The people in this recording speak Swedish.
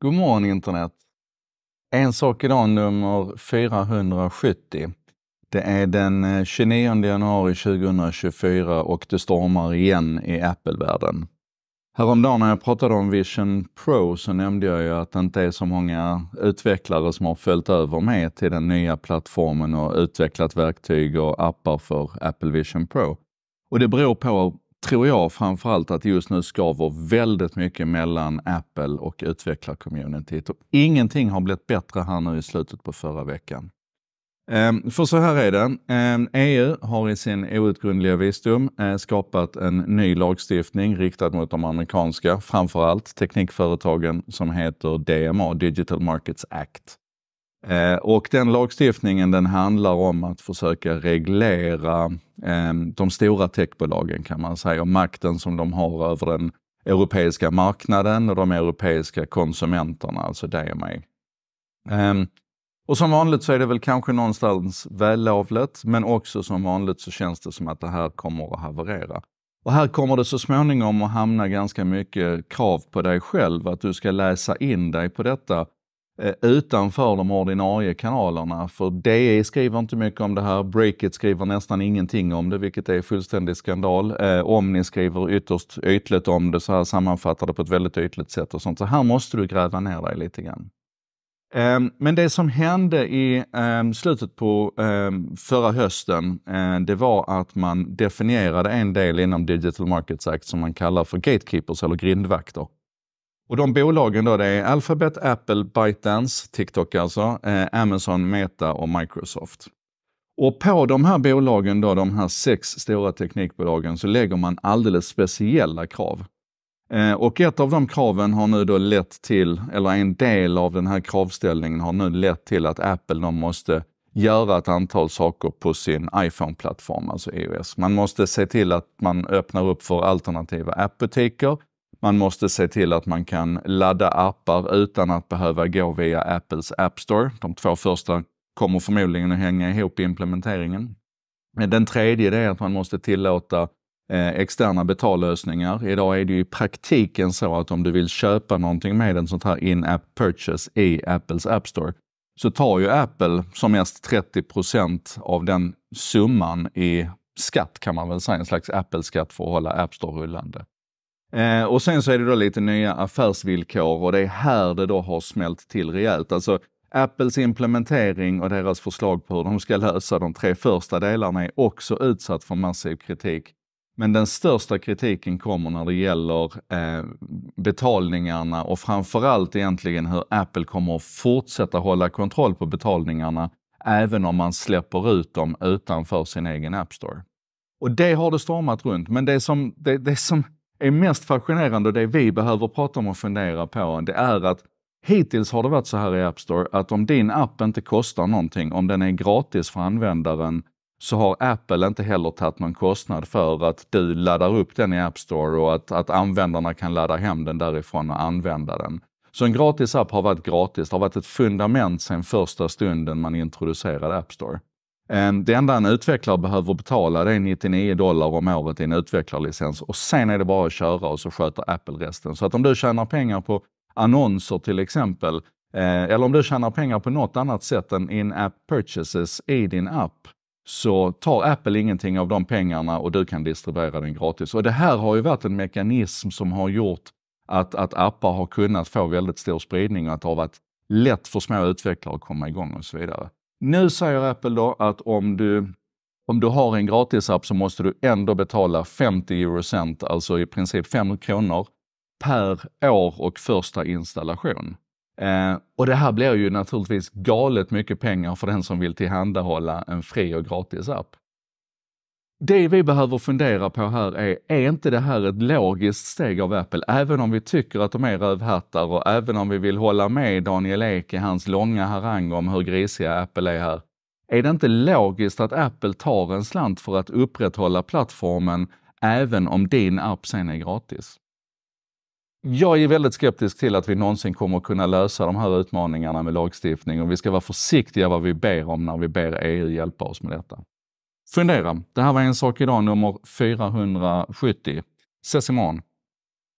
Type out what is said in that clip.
God morgon internet! En sak idag nummer 470. Det är den 29 eh, januari 2024 och det stormar igen i Apple-världen. Häromdagen när jag pratade om Vision Pro så nämnde jag ju att det inte är så många utvecklare som har följt över med till den nya plattformen och utvecklat verktyg och appar för Apple Vision Pro. Och det beror på tror jag framförallt att det just nu skaver väldigt mycket mellan Apple och utvecklarcommunityt. Och ingenting har blivit bättre här nu i slutet på förra veckan. Ehm, för så här är det. EU ehm, e har i sin outgrundliga visdom eh, skapat en ny lagstiftning riktad mot de amerikanska, framförallt teknikföretagen, som heter DMA, Digital Markets Act. Eh, och den lagstiftningen den handlar om att försöka reglera eh, de stora techbolagen kan man säga och makten som de har över den europeiska marknaden och de europeiska konsumenterna, alltså dig och eh, mig. och som vanligt så är det väl kanske någonstans vällovligt, men också som vanligt så känns det som att det här kommer att haverera. Och här kommer det så småningom att hamna ganska mycket krav på dig själv, att du ska läsa in dig på detta Eh, utanför de ordinarie kanalerna. För DE skriver inte mycket om det här, Breakit skriver nästan ingenting om det, vilket är fullständig skandal. Eh, Omni skriver ytterst ytligt om det, så här sammanfattar det på ett väldigt ytligt sätt och sånt. Så här måste du gräva ner dig lite grann. Eh, men det som hände i eh, slutet på ehm, förra hösten, eh, det var att man definierade en del inom Digital Markets Act som man kallar för gatekeepers eller grindvakter. Och de bolagen då, det är Alphabet, Apple, ByteDance, TikTok alltså, eh, Amazon, Meta och Microsoft. Och på de här bolagen, då, de här sex stora teknikbolagen, så lägger man alldeles speciella krav. Eh, och ett av de kraven har nu då lett till, eller en del av den här kravställningen har nu lett till att Apple de måste göra ett antal saker på sin iPhone-plattform, alltså iOS. Man måste se till att man öppnar upp för alternativa appbutiker. Man måste se till att man kan ladda appar utan att behöva gå via Apples App Store. De två första kommer förmodligen att hänga ihop i implementeringen. Den tredje är att man måste tillåta eh, externa betallösningar. Idag är det ju i praktiken så att om du vill köpa någonting med en sånt här in-app purchase i Apples App Store så tar ju Apple som mest 30 procent av den summan i skatt kan man väl säga, en slags Apple-skatt för att hålla App Store rullande. Eh, och sen så är det då lite nya affärsvillkor och det är här det då har smält till rejält. Alltså Apples implementering och deras förslag på hur de ska lösa de tre första delarna är också utsatt för massiv kritik. Men den största kritiken kommer när det gäller eh, betalningarna och framförallt egentligen hur Apple kommer att fortsätta hålla kontroll på betalningarna även om man släpper ut dem utanför sin egen App Store. Och det har det stormat runt, men det som, det, det som är mest fascinerande och det vi behöver prata om och fundera på, det är att hittills har det varit så här i App Store att om din app inte kostar någonting, om den är gratis för användaren, så har Apple inte heller tagit någon kostnad för att du laddar upp den i App Store och att, att användarna kan ladda hem den därifrån och använda den. Så en gratis app har varit gratis. Det har varit ett fundament sedan första stunden man introducerade App Store. Ehm, det enda en utvecklare behöver betala det är 99 dollar om året i en utvecklarlicens och sen är det bara att köra och så sköter Apple resten. Så att om du tjänar pengar på annonser till exempel, eh, eller om du tjänar pengar på något annat sätt än in-app purchases i din app, så tar Apple ingenting av de pengarna och du kan distribuera den gratis. Och det här har ju varit en mekanism som har gjort att, att appar har kunnat få väldigt stor spridning och att det har varit lätt för små utvecklare att komma igång och så vidare. Nu säger Apple då att om du, om du har en gratisapp så måste du ändå betala 50 eurocent, alltså i princip 5 kronor, per år och första installation. Eh, och det här blir ju naturligtvis galet mycket pengar för den som vill tillhandahålla en fri och gratis app. Det vi behöver fundera på här är, är inte det här ett logiskt steg av Apple? Även om vi tycker att de är rövhattar och även om vi vill hålla med Daniel Ek i hans långa harang om hur grisiga Apple är här. Är det inte logiskt att Apple tar en slant för att upprätthålla plattformen även om din app sen är gratis? Jag är väldigt skeptisk till att vi någonsin kommer kunna lösa de här utmaningarna med lagstiftning och vi ska vara försiktiga vad vi ber om när vi ber EU hjälpa oss med detta. Fundera. Det här var En sak idag nummer 470. Ses imorgon.